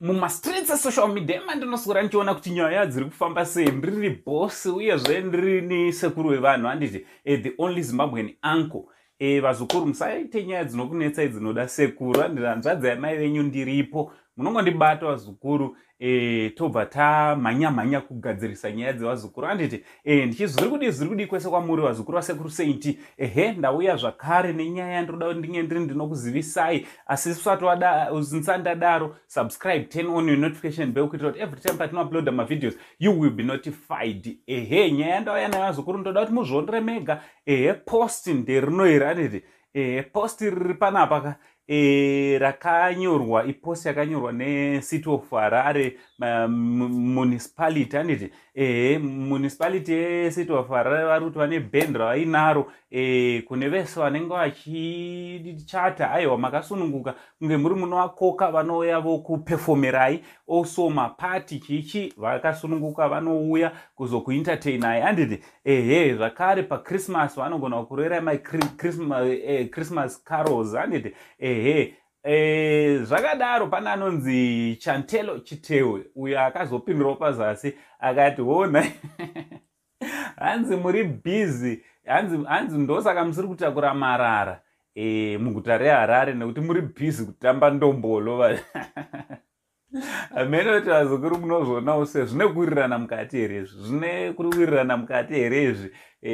mumastreets esocial media ima ndinoswera ndichiona kuti nyaya dziri kufamba sei ndiriri bosi uyezve ndirini sekuru wevanhu handiti eh, the only zimbabwen uncle eh, vazukuru musaite nyaya dzinokunetsai dzinoda sekuru handiti hanzvadzi yamai venyu ndiripo munongondibatawa zvikuru e, eh, tobva tamhanya mhanya kugadzirisa nyaya dzevazukuru anditi e, eh, ndichi zviri kudi zviri kudi kwese kwamuri vazukuru vasekuru senti ehe ndauya zvakare nenyaya yandinoda kuti ndinge ndiri ndinokuzivisai asi sati ndadaro subscribe turn on your notification bell kuitira kuti every time patinoaploada mavideos you will be notified ehe nyaya yandauya nayo vazukuru ndoda kuti muzvondiremega ehe post nderinoira anditi ehe post riri panapaka e, rakanyorwa iposi yakanyorwa necity of harare municipality anditi ehe municipality yecity of harare vari kuti vane bhendi ravainaro e, kune vese vanenge vachichata aiwa makasununguka kunge muri munovakoka vanouya vokupefomerai also mapati chichi vakasununguka vanouya kuzokuintertainai anditi ehe zvakare pachrismas vanogona kurerai macrismas e, eh, carols anditi eh, ehe e, zvakadaro pane anonzi chantelo chitewe uyo akazopindurawo pazasi akati hona hanzi muri bhizi hanzi, hanzi ndosaka musiri kutakura marara e, muguta reharare nekuti muri bhizi kutamba ndombolo menoti vazukuru munozvoonawo sezvine kuwirirana mukati here izvi zvine kuri kuwirirana mukati here izvi e,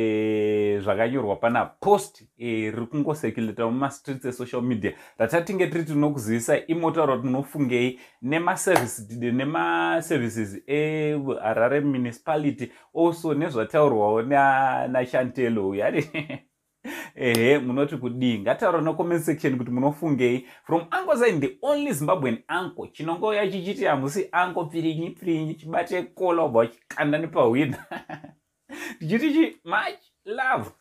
zvakanyorwa pana post eh, riri kungosekulata mumastreets esocial media ratatinge tiri tinokuzivisa imotaura tinofungei nemaservici did nemaservices eharare municipality also nezvataurwawo nashantelo yadi ehe munoti kudii ngataura necomment section kuti munofungei from ango sin the only zimbabwen ango chinongoya chichiti hamusi ango pfirinyi pfirinyi chibate kola ubva uchikanda nepahwina tichiti chi machi love